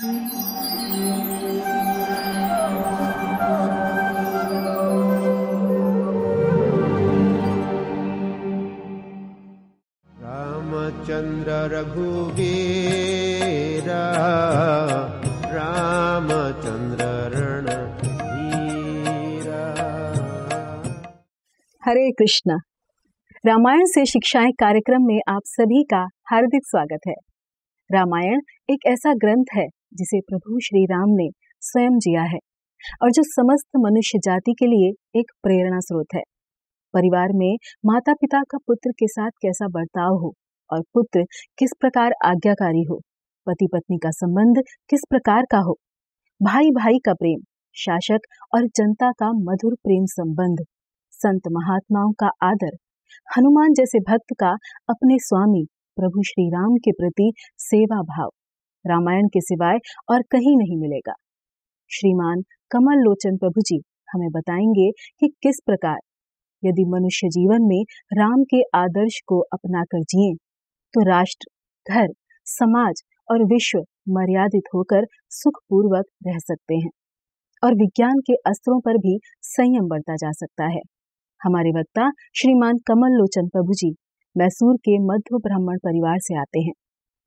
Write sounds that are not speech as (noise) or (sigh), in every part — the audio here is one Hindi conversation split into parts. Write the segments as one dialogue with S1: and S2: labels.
S1: रामचन्द्र रघुवीरा रामचन्द्र
S2: हरे कृष्णा रामायण से शिक्षाएं कार्यक्रम में आप सभी का हार्दिक स्वागत है रामायण एक ऐसा ग्रंथ है जिसे प्रभु श्री राम ने स्वयं जिया है और जो समस्त मनुष्य जाति के लिए एक प्रेरणा स्रोत है परिवार में माता पिता का पुत्र के साथ कैसा बर्ताव हो और पुत्र किस प्रकार आज्ञाकारी हो पति पत्नी का संबंध किस प्रकार का हो भाई भाई का प्रेम शासक और जनता का मधुर प्रेम संबंध संत महात्माओं का आदर हनुमान जैसे भक्त का अपने स्वामी प्रभु श्री राम के प्रति सेवा भाव रामायण के सिवाय और कहीं नहीं मिलेगा श्रीमान कमल लोचन प्रभु जी हमें बताएंगे कि किस प्रकार यदि मनुष्य जीवन में राम के आदर्श को अपना कर जिए तो राष्ट्र घर समाज और विश्व मर्यादित होकर सुखपूर्वक रह सकते हैं और विज्ञान के अस्त्रों पर भी संयम बरता जा सकता है हमारे वक्ता श्रीमान कमल लोचन प्रभु जी मैसूर के मध्य ब्राह्मण परिवार से आते हैं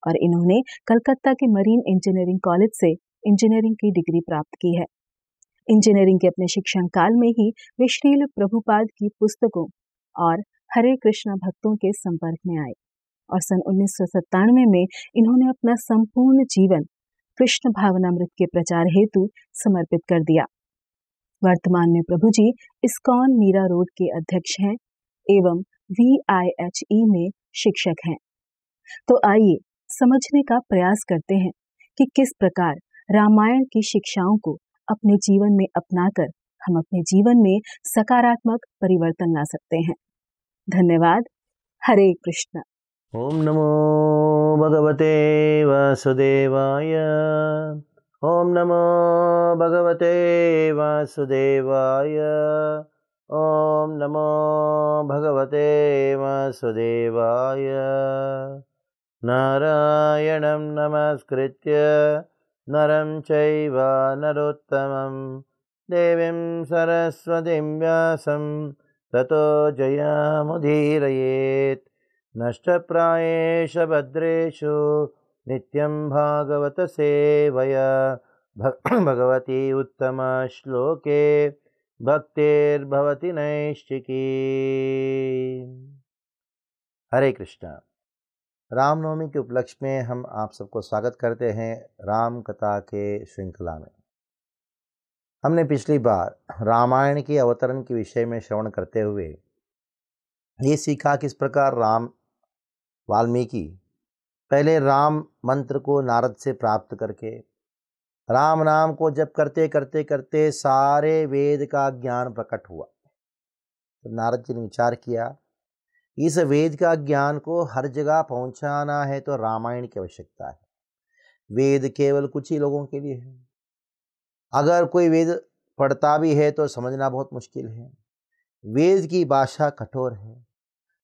S2: और इन्होंने कलकत्ता के मरीन इंजीनियरिंग कॉलेज से इंजीनियरिंग की डिग्री प्राप्त की है इंजीनियरिंग के अपने शिक्षण काल में ही वे श्रील प्रभुपाद की पुस्तकों और हरे कृष्णा भक्तों के संपर्क में आए और सन उन्नीस में इन्होंने अपना संपूर्ण जीवन कृष्ण भावनामृत के प्रचार हेतु समर्पित कर दिया वर्तमान में प्रभु जी इस्कॉन मीरा रोड के अध्यक्ष हैं एवं वी आई एच ई में शिक्षक हैं तो आइए समझने का प्रयास करते हैं कि किस प्रकार रामायण की शिक्षाओं को अपने जीवन में अपनाकर हम अपने जीवन में सकारात्मक परिवर्तन ला सकते हैं धन्यवाद हरे कृष्णा
S1: ओम नमो भगवते वासुदेवाय ओम नमो भगवते वासुदेवाय ओम नमो भगवते वासुदेवाय नारायणं नमस्कृत्य नरं चैव नरोत्तमं देवीं सरस्वतीं व्यासं ततो जयामुदीरयेत् नष्टप्रायेश भद्रेषु नित्यं भागवतसेवया सेवया (clears throat) भगवती उत्तमा श्लोके भक्तेर्भवति नैश्चिकी हरे कृष्ण रामनवमी के उपलक्ष्य में हम आप सबको स्वागत करते हैं राम कथा के श्रृंखला में हमने पिछली बार रामायण के अवतरण के विषय में श्रवण करते हुए ये सीखा किस प्रकार राम वाल्मीकि पहले राम मंत्र को नारद से प्राप्त करके राम नाम को जप करते करते करते सारे वेद का ज्ञान प्रकट हुआ तो नारद जी ने विचार किया इस वेद का ज्ञान को हर जगह पहुंचाना है तो रामायण की आवश्यकता है वेद केवल कुछ ही लोगों के लिए है अगर कोई वेद पढ़ता भी है तो समझना बहुत मुश्किल है वेद की भाषा कठोर है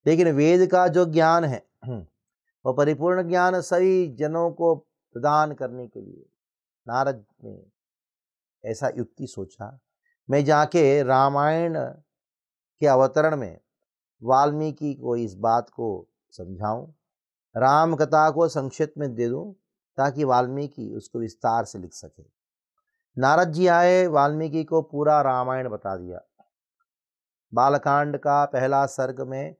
S1: लेकिन वेद का जो ज्ञान है
S2: वो
S1: परिपूर्ण ज्ञान सभी जनों को प्रदान करने के लिए नारद ने ऐसा युक्ति सोचा मैं जाके रामायण के अवतरण में वाल्मीकि को इस बात को समझाऊं राम कथा को संक्षिप्त में दे दूं ताकि वाल्मीकि उसको विस्तार से लिख सके नारद जी आए वाल्मीकि को पूरा रामायण बता दिया बालकांड का पहला सर्ग में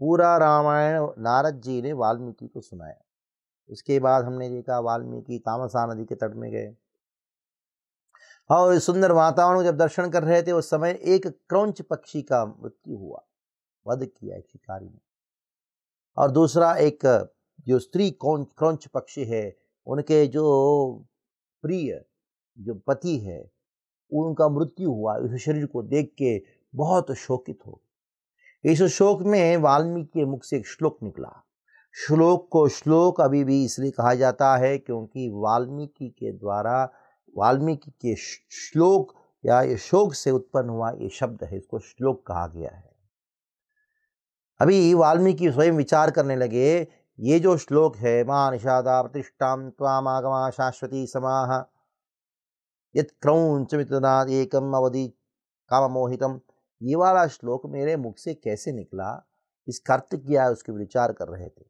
S1: पूरा रामायण नारद जी ने वाल्मीकि को सुनाया उसके बाद हमने देखा वाल्मीकि तामसा नदी के तट में गए और सुंदर वातावरण जब दर्शन कर रहे थे उस समय एक क्रौंच पक्षी का मृत्यु हुआ वध किया एक शिकारी ने और दूसरा एक जो स्त्री क्रौच पक्षी है उनके जो प्रिय जो पति है उनका मृत्यु हुआ उस शरीर को देख के बहुत शोकित हो इस शोक में वाल्मीकि के मुख से एक श्लोक निकला श्लोक को श्लोक अभी भी इसलिए कहा जाता है क्योंकि वाल्मीकि के द्वारा वाल्मीकि के श्लोक या ये शोक से उत्पन्न हुआ ये शब्द है इसको श्लोक कहा गया है अभी वाल्मीकि स्वयं विचार करने लगे ये जो श्लोक है माँ निषादा प्रतिष्ठा तामागमा शाश्वती समाह यौंच क्रौंच मितनाद एकम अवधि काम मोहितम ये वाला श्लोक मेरे मुख से कैसे निकला इस अर्थ किया उसके विचार कर रहे थे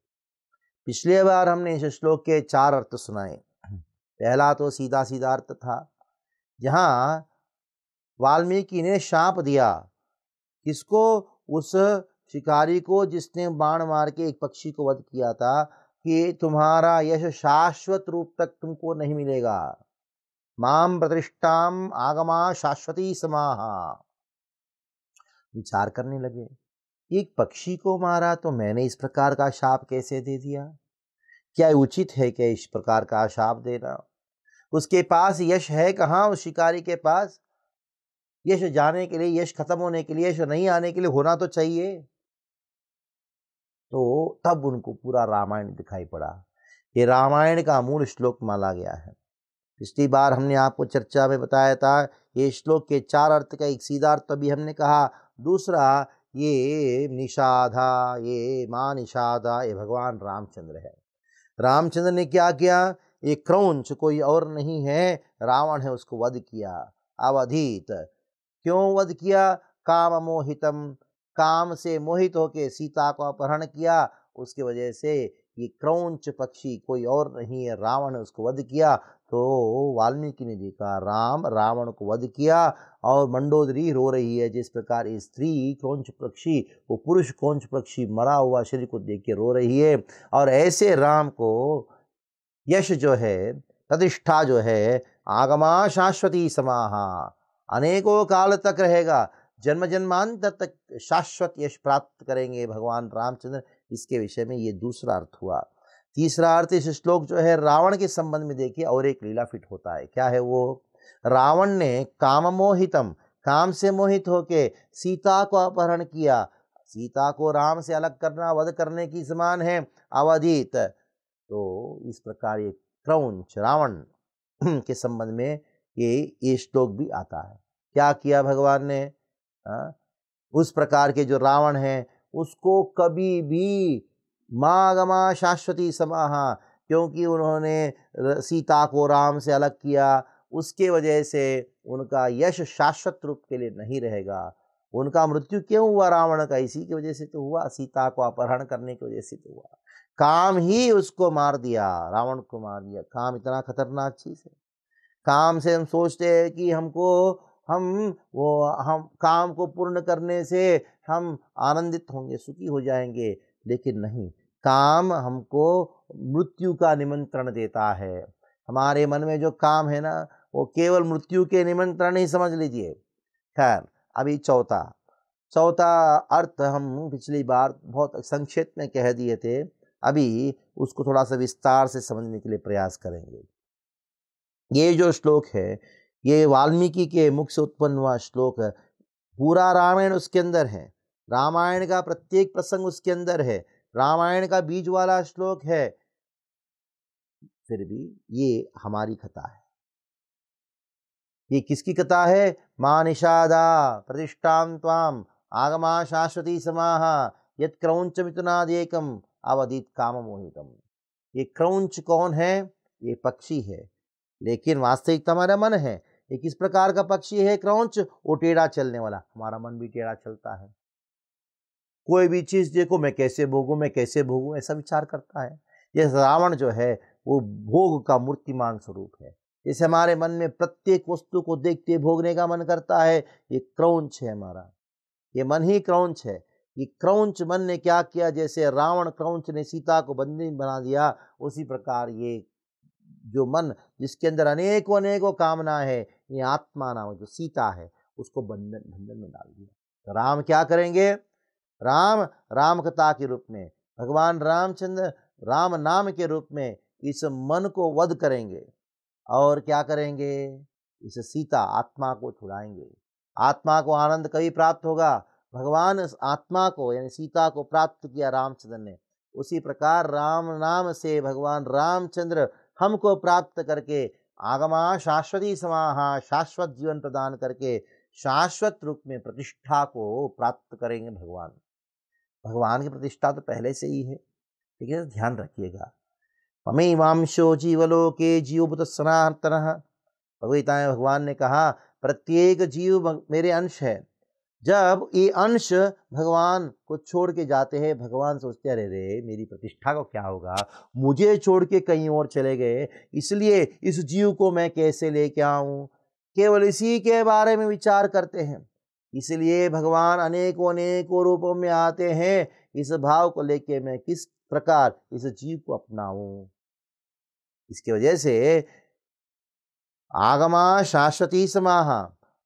S1: पिछले बार हमने इस श्लोक के चार अर्थ सुनाए पहला तो सीधा सीधा अर्थ था जहाँ वाल्मीकि ने शाप दिया किसको उस शिकारी को जिसने बाण मार के एक पक्षी को वध किया था कि तुम्हारा यश शाश्वत रूप तक तुमको नहीं मिलेगा माम प्रतिष्ठाम आगमा शाश्वती समाहा विचार करने लगे एक पक्षी को मारा तो मैंने इस प्रकार का शाप कैसे दे दिया क्या उचित है क्या इस प्रकार का शाप देना उसके पास यश है कहाँ उस शिकारी के पास यश जाने के लिए यश खत्म होने के लिए यश नहीं आने के लिए होना तो चाहिए तो तब उनको पूरा रामायण दिखाई पड़ा ये रामायण का मूल श्लोक माना गया है पिछली बार हमने आपको चर्चा में बताया था ये श्लोक के चार अर्थ का एक सीधा अर्थ अभी हमने कहा दूसरा ये निषाधा ये माँ निषाधा ये भगवान रामचंद्र है रामचंद्र ने क्या किया ये क्रौंच कोई और नहीं है रावण है उसको वध किया अवधीत क्यों वध किया काम मोहितम काम से मोहित होकर सीता को अपहरण किया उसके वजह से ये क्रौंच पक्षी कोई और नहीं है रावण ने उसको वध किया तो वाल्मीकि ने देखा राम रावण को वध किया और मंडोदरी रो रही है जिस प्रकार स्त्री क्रौंच पक्षी वो पुरुष क्रौंच पक्षी मरा हुआ शरीर को देख के रो रही है और ऐसे राम को यश जो है प्रतिष्ठा जो है आगमा शाश्वती समाहा अनेकों काल तक रहेगा जन्म जन्मांतर तक शाश्वत यश प्राप्त करेंगे भगवान रामचंद्र इसके विषय में ये दूसरा अर्थ हुआ तीसरा अर्थ इस श्लोक जो है रावण के संबंध में देखिए और एक लीला फिट होता है क्या है वो रावण ने काम मोहितम काम से मोहित होके सीता को अपहरण किया सीता को राम से अलग करना वध करने की समान है अवधित तो इस प्रकार ये क्रौंच रावण के संबंध में ये ये श्लोक भी आता है क्या किया भगवान ने हाँ? उस प्रकार के जो रावण हैं उसको कभी भी मागमा शाश्वती समाहा क्योंकि उन्होंने सीता को राम से अलग किया उसके वजह से उनका यश शाश्वत रूप के लिए नहीं रहेगा उनका मृत्यु क्यों हुआ रावण का इसी की वजह से तो हुआ सीता को अपहरण करने की वजह से तो हुआ काम ही उसको मार दिया रावण को मार दिया काम इतना खतरनाक चीज़ है काम से हम सोचते हैं कि हमको हम वो हम काम को पूर्ण करने से हम आनंदित होंगे सुखी हो जाएंगे लेकिन नहीं काम हमको मृत्यु का निमंत्रण देता है हमारे मन में जो काम है ना वो केवल मृत्यु के निमंत्रण ही समझ लीजिए खैर अभी चौथा चौथा अर्थ हम पिछली बार बहुत संक्षेप में कह दिए थे अभी उसको थोड़ा सा विस्तार से समझने के लिए प्रयास करेंगे ये जो श्लोक है ये वाल्मीकि के मुख से उत्पन्न हुआ श्लोक है पूरा रामायण उसके अंदर है रामायण का प्रत्येक प्रसंग उसके अंदर है रामायण का बीज वाला श्लोक है फिर भी ये हमारी कथा है ये किसकी कथा है माँ निषादा प्रतिष्ठान ताम आगमा शाश्वती समाह यद क्रौंच मिथुनादेकम अवधित काम मोहितम ये क्रौंच कौन है ये पक्षी है लेकिन वास्तविकता हमारा मन है एक इस प्रकार का पक्षी है क्रौच वो टेढ़ा चलने वाला हमारा मन भी टेढ़ा चलता है कोई भी चीज़ देखो मैं कैसे भोगू मैं कैसे भोगू ऐसा विचार करता है जैसे रावण जो है वो भोग का मूर्तिमान स्वरूप है जैसे हमारे मन में प्रत्येक वस्तु को देखते भोगने का मन करता है ये क्रौच है हमारा ये मन ही क्रौच है ये क्रौच मन ने क्या किया जैसे रावण क्रौच ने सीता को बंदी बना दिया उसी प्रकार ये जो मन जिसके अंदर अनेकों अनेकों कामना है ये आत्मा नाम जो सीता है उसको बंधन बंधन में डाल दिया तो राम क्या करेंगे राम राम कथा के रूप में भगवान रामचंद्र राम नाम के रूप में इस मन को वध करेंगे और क्या करेंगे इस सीता आत्मा को छुड़ाएंगे आत्मा को आनंद कभी प्राप्त होगा भगवान इस आत्मा को यानी सीता को प्राप्त किया रामचंद्र ने उसी प्रकार राम नाम से भगवान रामचंद्र हमको प्राप्त करके आगमा शाश्वती समाहा शाश्वत जीवन प्रदान करके शाश्वत रूप में प्रतिष्ठा को प्राप्त करेंगे भगवान भगवान की प्रतिष्ठा तो पहले से ही है ठीक है ध्यान रखिएगा ममेवांशो जीवलोके जीवभूत सनातन भगवीता भगवान ने कहा प्रत्येक जीव मेरे अंश है जब ये अंश भगवान को छोड़ के जाते हैं भगवान सोचते अरे रे मेरी प्रतिष्ठा को क्या होगा मुझे छोड़ के कहीं और चले गए इसलिए इस जीव को मैं कैसे लेके आऊँ केवल इसी के बारे में विचार करते हैं इसलिए भगवान अनेकों अनेकों रूपों में आते हैं इस भाव को लेके मैं किस प्रकार इस जीव को अपनाऊं इसकी वजह से आगमा शाश्वती समाह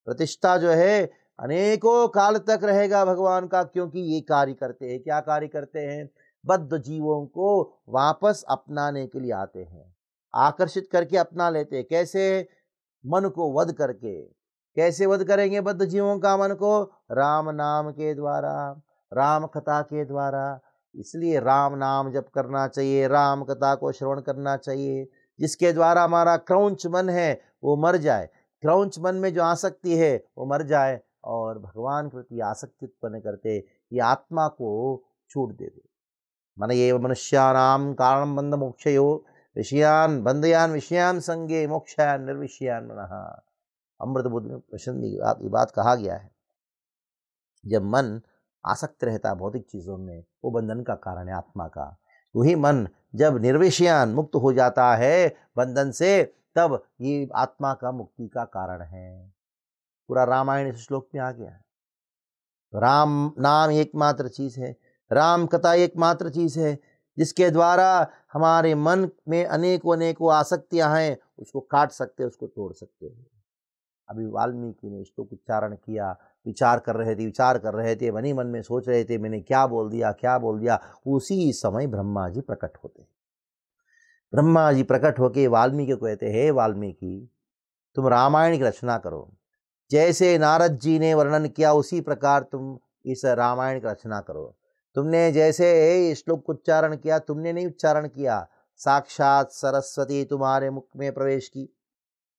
S1: प्रतिष्ठा जो है अनेकों काल तक रहेगा भगवान का क्योंकि ये कार्य करते हैं क्या कार्य करते हैं बद्ध जीवों को वापस अपनाने के लिए आते हैं आकर्षित करके अपना लेते हैं कैसे मन को वध करके कैसे वध करेंगे बद्ध जीवों का मन को राम नाम के द्वारा राम कथा के द्वारा इसलिए राम नाम जप करना चाहिए राम कथा को श्रवण करना चाहिए जिसके द्वारा हमारा क्रौंच मन है वो मर जाए क्रौंच मन में जो आसक्ति है वो मर जाए और भगवान के प्रति आसक्ति उत्पन्न करते ये आत्मा को छूट दे दे मन ये मनुष्याण कारण बंद मोक्ष विषयान बंदयान विषयान संगे मोक्षयान निर्विषयान मन अमृत बुद्ध में प्रसन्न ये बात कहा गया है जब मन आसक्त रहता भौतिक चीज़ों में वो बंधन का कारण है आत्मा का वही मन जब निर्विषयान मुक्त हो जाता है बंधन से तब ये आत्मा का मुक्ति का कारण है पूरा रामायण इस श्लोक में आ गया है राम नाम एकमात्र चीज़ है राम कथा एकमात्र चीज़ है जिसके द्वारा हमारे मन में अनेकों अनेकों आसक्तियां हैं उसको काट सकते हैं उसको तोड़ सकते हैं अभी वाल्मीकि ने इसको उच्चारण किया विचार कर रहे थे विचार कर रहे थे मनी मन में सोच रहे थे मैंने क्या बोल दिया क्या बोल दिया उसी समय ब्रह्मा जी प्रकट होते हैं ब्रह्मा जी प्रकट होके वाल्मीकि को कहते हे वाल्मीकि तुम रामायण की रचना करो जैसे नारद जी ने वर्णन किया उसी प्रकार तुम इस रामायण की रचना करो तुमने जैसे श्लोक उच्चारण किया तुमने नहीं उच्चारण किया साक्षात सरस्वती तुम्हारे मुख में प्रवेश की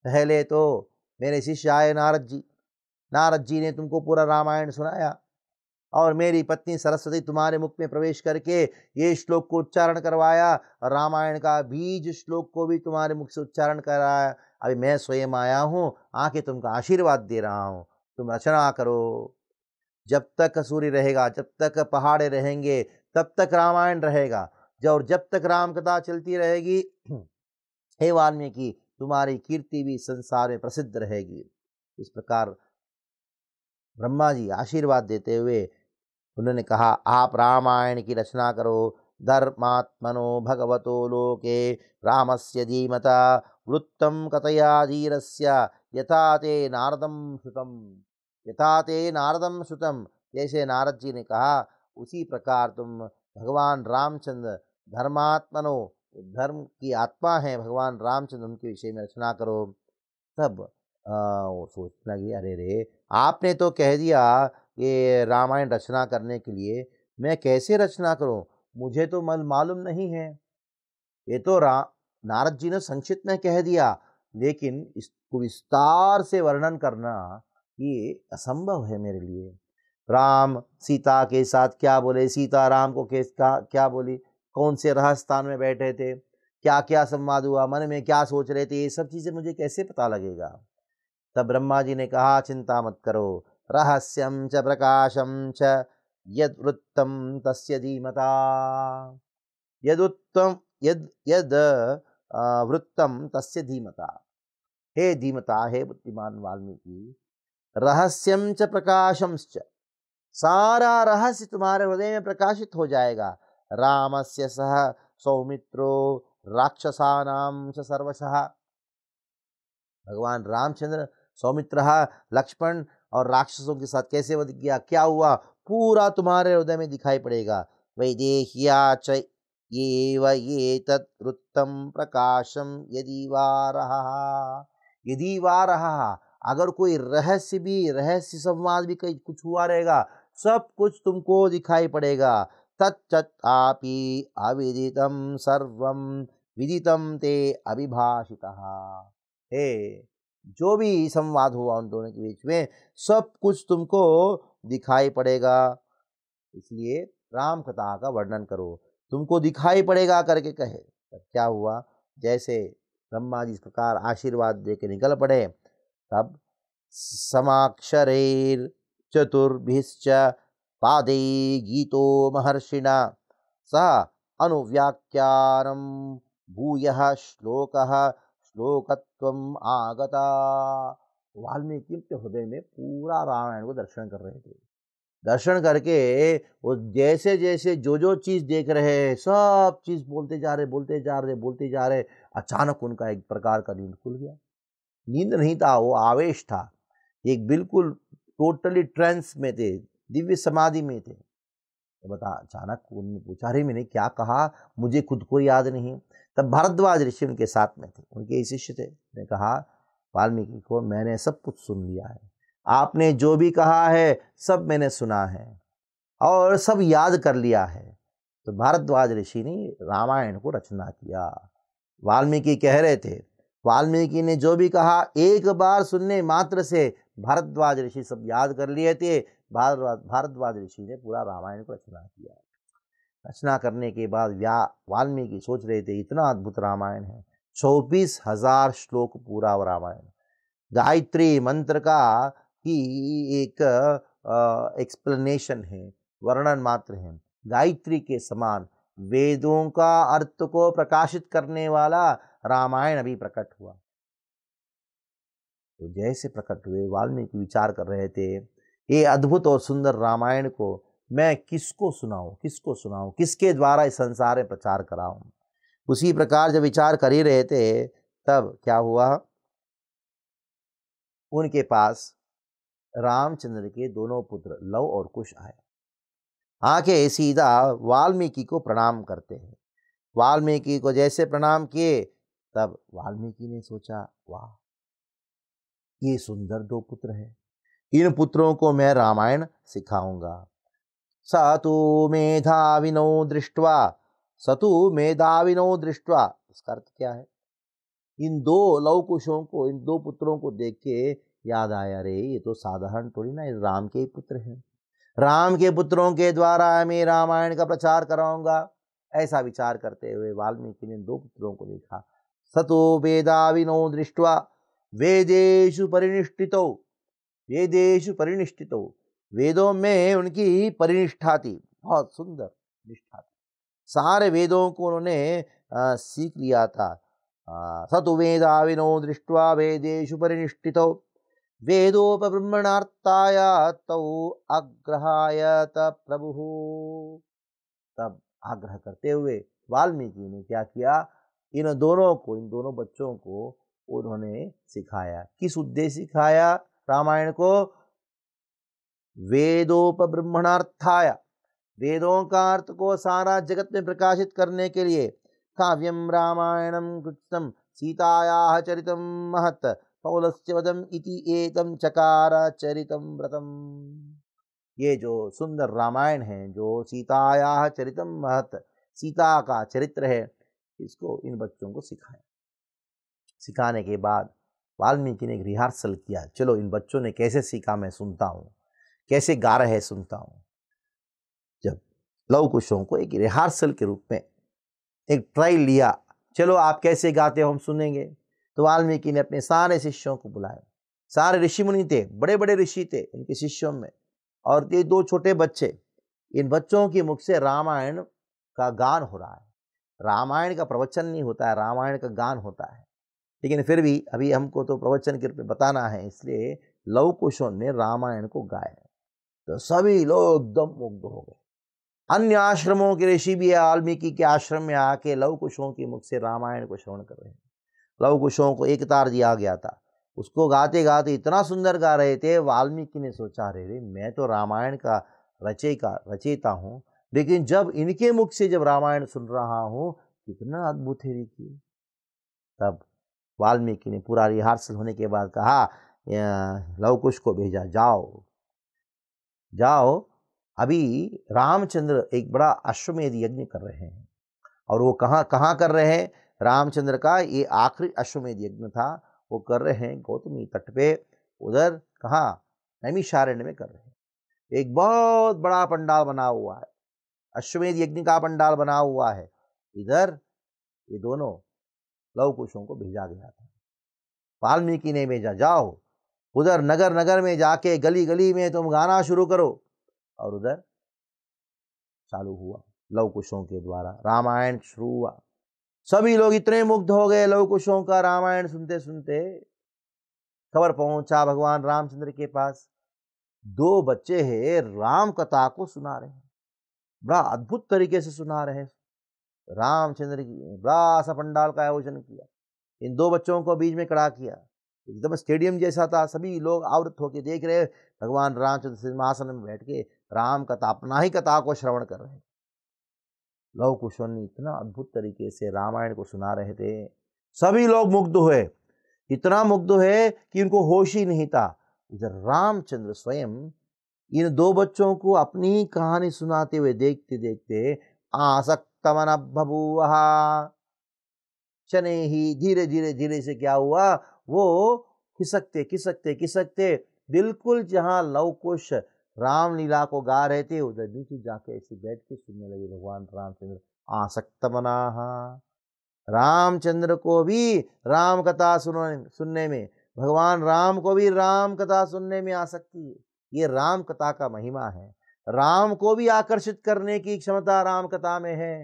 S1: पहले तो मेरे शिष्य आए नारद जी नारद जी ने तुमको पूरा रामायण सुनाया और मेरी पत्नी सरस्वती तुम्हारे मुख में प्रवेश करके ये श्लोक को उच्चारण करवाया रामायण का बीज श्लोक को भी तुम्हारे मुख से उच्चारण कराया अभी मैं स्वयं आया हूँ आके तुमका आशीर्वाद दे रहा हूँ तुम रचना करो जब तक सूर्य रहेगा जब तक पहाड़े रहेंगे तब तक रामायण रहेगा जब और जब तक राम कथा चलती रहेगी हे वाल्मीकि तुम्हारी कीर्ति भी संसार में प्रसिद्ध रहेगी इस प्रकार ब्रह्मा जी आशीर्वाद देते हुए उन्होंने कहा आप रामायण की रचना करो धर्मात्मनो भगवतो लोके रामस्य धीमता वृत्तम कथया धीरस्य यथा ते नारदम श्रुतम यथा ते नारदम श्रुतम जैसे नारद जी ने कहा उसी प्रकार तुम भगवान रामचंद्र धर्मात्मनो धर्म की आत्मा है भगवान रामचंद्र उनके विषय में रचना करो तब आ, वो सोचने लगी अरे रे आपने तो कह दिया ये रामायण रचना करने के लिए मैं कैसे रचना करूं मुझे तो मल मालूम नहीं है ये तो रा नारद जी ने संक्षिप्त में कह दिया लेकिन इसको विस्तार से वर्णन करना ये असंभव है मेरे लिए राम सीता के साथ क्या बोले सीता राम को क्या क्या बोली कौन से रहस्थान में बैठे थे क्या क्या संवाद हुआ मन में क्या सोच रहे थे ये सब चीज़ें मुझे कैसे पता लगेगा तब ब्रह्मा जी ने कहा चिंता मत करो रहस्यं च प्रकाशं च यद्वृत्तं तस्य धीमता यदुत्तम यद् यद् वृत्तम तस्य धीमता हे धीमता हे बुद्धिमान वाल्मीकि रहस्यम च प्रकाशम च सारा रहस्य तुम्हारे हृदय में प्रकाशित हो जाएगा रामस्य सह सौमित्रो राक्षसानां च सर्वशः भगवान रामचंद्र सौमित्र लक्ष्मण और राक्षसों के साथ कैसे वध किया क्या हुआ पूरा तुम्हारे हृदय में दिखाई पड़ेगा वैदेहिया च ये ये तत्तम प्रकाशम यदि वा रहा यदि वा रहा अगर कोई रहस्य भी रहस्य संवाद भी कहीं कुछ हुआ रहेगा सब कुछ तुमको दिखाई पड़ेगा तत्त आपी अविदितम सर्वम विदितम ते अभिभाषिता हे जो भी संवाद हुआ उन दोनों के बीच में सब कुछ तुमको दिखाई पड़ेगा इसलिए राम कथा का वर्णन करो तुमको दिखाई पड़ेगा करके कहे तब क्या हुआ जैसे ब्रह्मा जी इस प्रकार आशीर्वाद दे के निकल पड़े तब समाक्षरेर चतुर्भिश्च पादे गीतो महर्षिणा सह अनुव्याख्यानम भूय श्लोक श्लोकत्वम आगता वाल्मीकि के हृदय में पूरा रामायण को दर्शन कर रहे थे दर्शन करके वो जैसे जैसे जो जो चीज़ देख रहे हैं सब चीज़ बोलते जा रहे बोलते जा रहे बोलते जा रहे अचानक उनका एक प्रकार का नींद खुल गया नींद नहीं था वो आवेश था एक बिल्कुल टोटली ट्रेंस में थे दिव्य समाधि में थे तो बता अचानक उनने पूछा अरे मैंने क्या कहा मुझे खुद को याद नहीं तब भारद्वाज ऋषि उनके साथ में थे उनके शिष्य थे ने कहा वाल्मीकि को मैंने सब कुछ सुन लिया है आपने जो भी कहा है सब मैंने सुना है और सब याद कर लिया है तो भारद्वाज ऋषि ने रामायण को रचना किया वाल्मीकि कह रहे थे वाल्मीकि ने जो भी कहा एक बार सुनने मात्र से भारद्वाज ऋषि सब याद कर लिए थे भारद्वाज भारद्वाज ऋषि ने पूरा रामायण को रचना किया रचना करने के बाद व्या वाल्मीकि सोच रहे थे इतना अद्भुत रामायण है चौबीस हजार श्लोक पूरा रामायण गायत्री मंत्र का ही एक एक्सप्लेनेशन है वर्णन मात्र है गायत्री के समान वेदों का अर्थ को प्रकाशित करने वाला रामायण अभी प्रकट हुआ तो जैसे प्रकट हुए वाल्मीकि विचार कर रहे थे ये अद्भुत और सुंदर रामायण को मैं किसको सुनाऊं किसको सुनाऊं किसके द्वारा इस संसार में प्रचार कराऊं उसी प्रकार जब विचार कर ही रहे थे तब क्या हुआ उनके पास रामचंद्र के दोनों पुत्र लव और कुश आए आके सीधा वाल्मीकि को प्रणाम करते हैं वाल्मीकि को जैसे प्रणाम किए तब वाल्मीकि ने सोचा वाह ये सुंदर दो पुत्र हैं इन पुत्रों को मैं रामायण सिखाऊंगा स तो मेधाविनो दृष्टवा तो मेधाविनो दृष्टवा इसका अर्थ क्या है इन दो लवकुशों को इन दो पुत्रों को देख के याद आया रे ये तो साधारण थोड़ी ना ये राम के ही पुत्र हैं राम के पुत्रों के द्वारा मैं रामायण का प्रचार कराऊंगा ऐसा विचार करते हुए वाल्मीकि ने दो पुत्रों को देखा सतो वेदाविनो दृष्टवा वेदेशु परिनिष्ठितो वेदेशु परिनिष्ठित वेदों में उनकी परिनिष्ठा थी बहुत सुंदर निष्ठा थी सारे वेदों को उन्होंने सीख लिया था सतु वेदाविनो दृष्टवा वेदेशु परिनिष्ठित वेदोपब्रह्मणार्थाय तौ आग्रहाय प्रभु तब आग्रह करते हुए वाल्मीकि ने क्या किया इन दोनों को इन दोनों बच्चों को उन्होंने सिखाया किस उद्देश्य सिखाया रामायण को वेदोपब्रह्मणार्थाय वेदों का अर्थ को सारा जगत में प्रकाशित करने के लिए काव्यम रामायणम कृष्णम सीताया चरितम महत पौलस्वदम इति एकम चकार चरितम व्रतम ये जो सुंदर रामायण है जो सीताया चरितम महत सीता का चरित्र है इसको इन बच्चों को सिखाया सिखाने के बाद वाल्मीकि ने एक रिहर्सल किया चलो इन बच्चों ने कैसे सीखा मैं सुनता हूँ कैसे गा रहे सुनता हूँ जब लव कुशों को एक रिहर्सल के रूप में एक ट्राई लिया चलो आप कैसे गाते हो हम सुनेंगे तो वाल्मीकि ने अपने सारे शिष्यों को बुलाया सारे ऋषि मुनि थे बड़े बड़े ऋषि थे इनके शिष्यों में और ये दो छोटे बच्चे इन बच्चों के मुख से रामायण का गान हो रहा है रामायण का प्रवचन नहीं होता है रामायण का गान होता है लेकिन फिर भी अभी हमको तो प्रवचन के रूप में बताना है इसलिए लव कुशों ने रामायण को गाया तो सभी लोग एकदम मुग्ध हो गए अन्य आश्रमों के ऋषि भी वाल्मीकि के आश्रम में आके लव कुशों के मुख से रामायण को श्रवण कर रहे हैं लव कुशों को एक तार दिया गया था उसको गाते गाते इतना सुंदर गा रहे थे वाल्मीकि ने सोचा रे रे मैं तो रामायण का रचे का रचेता हूँ लेकिन जब इनके मुख से जब रामायण सुन रहा हूँ कितना अद्भुत है देखिए तब वाल्मीकि ने पूरा रिहर्सल होने के बाद कहा लवकुश को भेजा जाओ जाओ अभी रामचंद्र एक बड़ा अश्वमेध यज्ञ कर रहे हैं और वो कहाँ कहाँ कर रहे हैं रामचंद्र का ये आखिरी अश्वमेध यज्ञ था वो कर रहे हैं गौतमी तट पे उधर कहाँ नैमिषारण्य में कर रहे हैं एक बहुत बड़ा पंडाल बना हुआ है अश्वमेध यज्ञ का पंडाल बना हुआ है इधर ये दोनों लव कुशों को भेजा गया था वाल्मीकि ने भेजा जाओ उधर नगर नगर में जाके गली गली में तुम गाना शुरू करो और उधर चालू हुआ लव कुशों के द्वारा रामायण शुरू हुआ सभी लोग इतने मुग्ध हो गए लव कुशों का रामायण सुनते सुनते खबर पहुंचा भगवान रामचंद्र के पास दो बच्चे हैं राम कथा को सुना रहे हैं बड़ा अद्भुत तरीके से सुना रहे हैं रामचंद्र की बड़ा सा पंडाल का आयोजन किया इन दो बच्चों को बीच में कड़ा किया एकदम स्टेडियम जैसा था सभी लोग आवृत होकर देख रहे भगवान रामचंद्र सिंहासन में बैठ के राम कथा अपना ही कथा को श्रवण कर रहे लव कुशन इतना अद्भुत तरीके से रामायण को सुना रहे थे सभी लोग मुग्ध हुए इतना मुग्ध हुए कि इनको होश ही नहीं था इधर रामचंद्र स्वयं इन दो बच्चों को अपनी कहानी सुनाते हुए देखते देखते आसक्त तमन बबूहा चने ही धीरे धीरे धीरे से क्या हुआ वो खिसकते खिसकते खिसकते बिल्कुल जहाँ लवकुश रामलीला को गा रहे थे उधर नीचे जाके ऐसे बैठ के सुनने लगे भगवान रामचंद्र आसक्त मनाहा रामचंद्र को भी राम कथा सुनने में भगवान राम को भी राम कथा सुनने में आसक्ति है ये राम कथा का महिमा है राम को भी आकर्षित करने की क्षमता राम कथा में है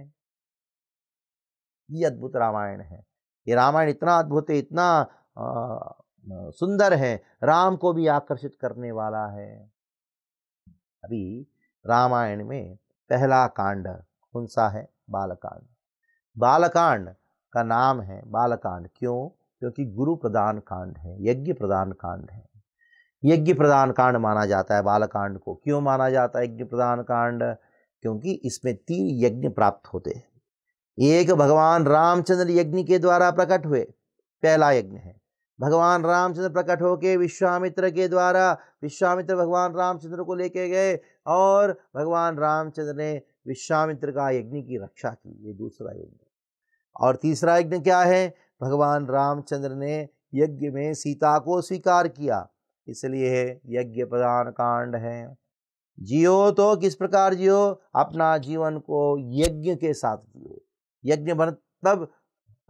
S1: ये अद्भुत रामायण है ये रामायण इतना अद्भुत है इतना सुंदर है राम को भी आकर्षित करने वाला है अभी रामायण में पहला कांड कौन सा है बालकांड बालकांड का नाम है बालकांड क्यों क्योंकि गुरु प्रदान कांड है यज्ञ प्रदान कांड है यज्ञ प्रदान कांड माना जाता है बालकांड को क्यों माना जाता है यज्ञ प्रदान कांड क्योंकि इसमें तीन यज्ञ प्राप्त होते हैं एक भगवान रामचंद्र यज्ञ के द्वारा प्रकट हुए पहला यज्ञ है भगवान रामचंद्र प्रकट होके विश्वामित्र के द्वारा विश्वामित्र भगवान रामचंद्र को लेके गए और भगवान रामचंद्र ने विश्वामित्र का यज्ञ की रक्षा की ये दूसरा यज्ञ और तीसरा यज्ञ क्या है भगवान रामचंद्र ने यज्ञ में सीता को स्वीकार किया इसलिए यज्ञ प्रदान कांड है जियो तो किस प्रकार जियो अपना जीवन को यज्ञ के साथ जियो यज्ञ मतलब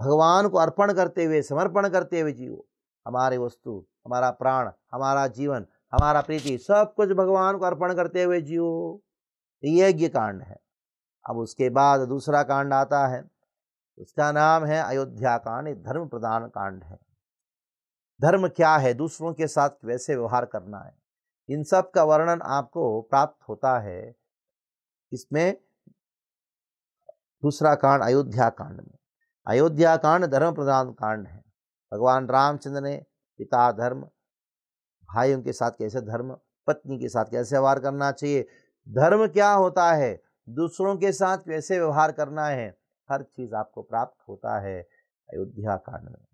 S1: भगवान को अर्पण करते हुए समर्पण करते हुए जियो हमारे वस्तु हमारा प्राण हमारा जीवन हमारा प्रीति सब कुछ भगवान को अर्पण करते हुए जियो यज्ञ कांड है अब उसके बाद दूसरा कांड आता है उसका नाम है अयोध्या कांड धर्म प्रदान कांड है धर्म क्या है दूसरों के साथ कैसे व्यवहार करना है इन सब का वर्णन आपको प्राप्त होता है इसमें दूसरा कांड अयोध्या कांड में अयोध्या कांड धर्म प्रधान कांड है भगवान रामचंद्र ने पिता धर्म भाइयों के साथ कैसे धर्म पत्नी के साथ कैसे व्यवहार करना चाहिए धर्म क्या होता है दूसरों के साथ कैसे व्यवहार करना है हर चीज़ आपको प्राप्त होता है अयोध्या कांड में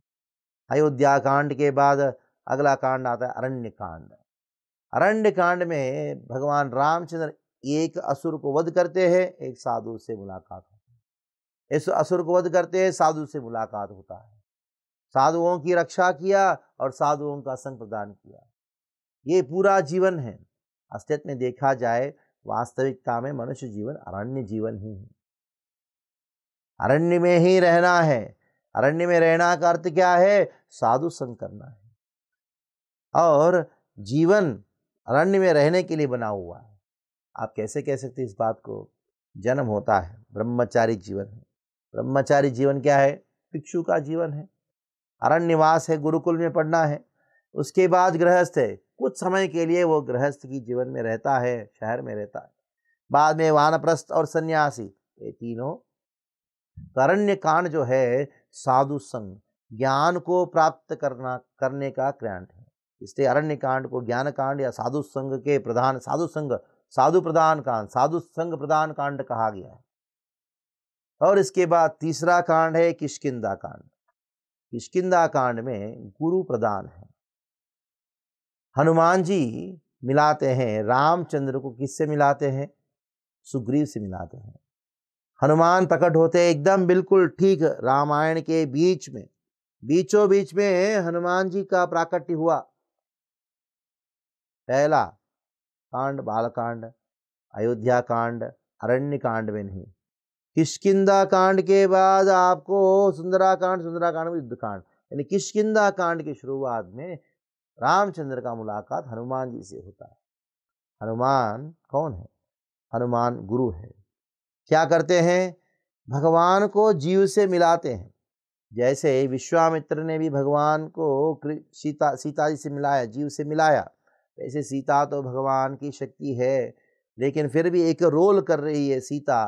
S1: अयोध्या कांड के बाद अगला कांड आता है अरण्य कांड अरण्य कांड में भगवान रामचंद्र एक असुर को वध करते हैं एक साधु से मुलाकात होती है इस असुर को वध करते हैं साधु से मुलाकात होता है साधुओं की रक्षा किया और साधुओं का संग प्रदान किया ये पूरा जीवन है अस्तित्व में देखा जाए वास्तविकता में मनुष्य जीवन अरण्य जीवन ही है अरण्य में ही रहना है अरण्य में रहना का अर्थ क्या है साधु संग करना है और जीवन अरण्य में रहने के लिए बना हुआ है आप कैसे कह सकते इस बात को जन्म होता है ब्रह्मचारी जीवन है ब्रह्मचारी जीवन क्या है भिक्षु का जीवन है अरण्यवास है गुरुकुल में पढ़ना है उसके बाद गृहस्थ है कुछ समय के लिए वो गृहस्थ की जीवन में रहता है शहर में रहता है बाद में वानप्रस्थ और सन्यासी ये तीनों करण्य कांड जो है साधु संग ज्ञान को प्राप्त करना करने का क्रांत है इसलिए अरण्य कांड को ज्ञान कांड या साधु संघ के प्रधान साधु संघ साधु प्रधान कांड साधु संघ प्रधान कांड कहा गया है और इसके बाद तीसरा कांड है किश्किंदा कांड किश्किंदा कांड में गुरु प्रधान है हनुमान जी मिलाते हैं रामचंद्र को किससे मिलाते हैं सुग्रीव से मिलाते हैं हनुमान प्रकट होते एकदम बिल्कुल ठीक रामायण के बीच में बीचों बीच में हनुमान जी का प्राकट्य हुआ पहला कांड बालकांड अयोध्या कांड अरण्य कांड में नहीं किशकिंदा कांड के बाद आपको सुंदरा कांड सुंदरा कांड युद्ध कांड यानी किशकिंदा कांड की शुरुआत में रामचंद्र का मुलाकात हनुमान जी से होता है हनुमान कौन है हनुमान गुरु है क्या करते हैं भगवान को जीव से मिलाते हैं जैसे विश्वामित्र ने भी भगवान को सीता सीता जी से मिलाया जीव से मिलाया वैसे सीता तो भगवान की शक्ति है लेकिन फिर भी एक रोल कर रही है सीता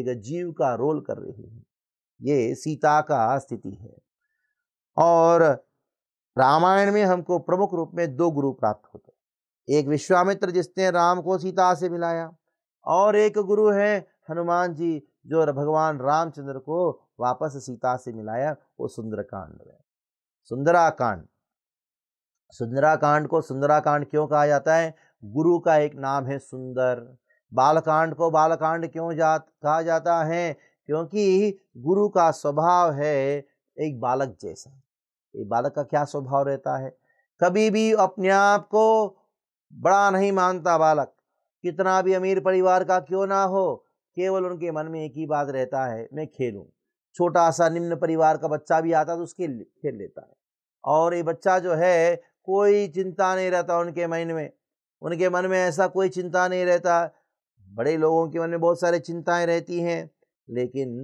S1: एक जीव का रोल कर रही है ये सीता का स्थिति है और रामायण में हमको प्रमुख रूप में दो गुरु प्राप्त होते एक विश्वामित्र जिसने राम को सीता से मिलाया और एक गुरु है हनुमान जी जो भगवान रामचंद्र को वापस सीता से मिलाया वो सुंदरकांड में सुंदराकांड सुंदराकांड को सुंदराकांड क्यों कहा जाता है गुरु का एक नाम है सुंदर बालकांड को बालकांड क्यों जा कहा जाता है क्योंकि गुरु का स्वभाव है एक बालक जैसा ये बालक का क्या स्वभाव रहता है कभी भी अपने आप को बड़ा नहीं मानता बालक कितना भी अमीर परिवार का क्यों ना हो केवल उनके मन में एक ही बात रहता है मैं खेलूँ छोटा सा निम्न परिवार का बच्चा भी आता तो उसके खेल लेता है और ये बच्चा जो है कोई चिंता नहीं रहता उनके मन में उनके मन में ऐसा कोई चिंता नहीं रहता बड़े लोगों के मन में बहुत सारे चिंताएं रहती हैं लेकिन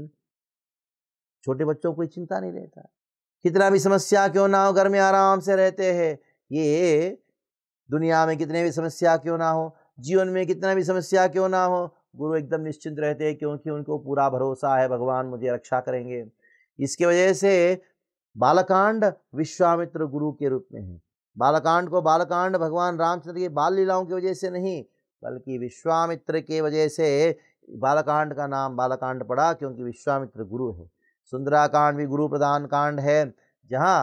S1: छोटे बच्चों को चिंता नहीं रहता कितना भी समस्या क्यों ना हो घर में आराम से रहते हैं ये दुनिया में कितने भी समस्या क्यों ना हो जीवन में कितना भी समस्या क्यों ना हो गुरु एकदम निश्चिंत रहते हैं क्योंकि उनको पूरा भरोसा है भगवान मुझे रक्षा करेंगे इसके वजह से बालकांड विश्वामित्र गुरु के रूप में है बालकांड को बालकांड भगवान रामचंद्र की बाल लीलाओं की वजह से नहीं बल्कि विश्वामित्र के वजह से बालकांड का नाम बालकांड पड़ा क्योंकि विश्वामित्र गुरु है सुंदराकांड भी गुरु प्रधान कांड है जहाँ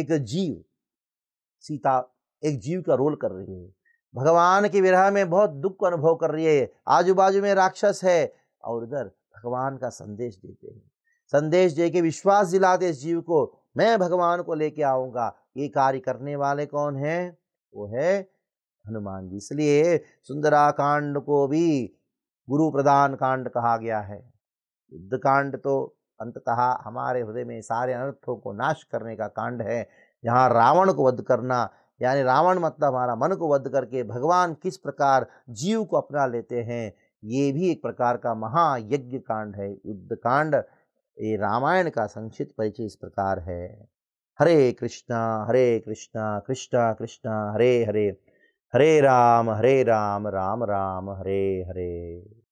S1: एक जीव सीता एक जीव का रोल कर रही है भगवान की विरह में बहुत दुख अनुभव कर रही है आजू बाजू में राक्षस है और उधर भगवान का संदेश देते हैं संदेश दे के विश्वास दिलाते इस जीव को मैं भगवान को लेके आऊँगा ये कार्य करने वाले कौन है वो है हनुमान जी इसलिए सुंदरा कांड को भी गुरु प्रदान कांड कहा गया है युद्ध कांड तो अंततः हमारे हृदय में सारे अनर्थों को नाश करने का कांड है यहाँ रावण को वध करना यानी रावण मतलब हमारा मन को वध करके भगवान किस प्रकार जीव को अपना लेते हैं ये भी एक प्रकार का महायज्ञ कांड है युद्ध कांड ये रामायण का संक्षिप्त परिचय इस प्रकार है हरे कृष्णा हरे कृष्णा कृष्णा कृष्णा हरे हरे हरे राम हरे राम राम राम हरे हरे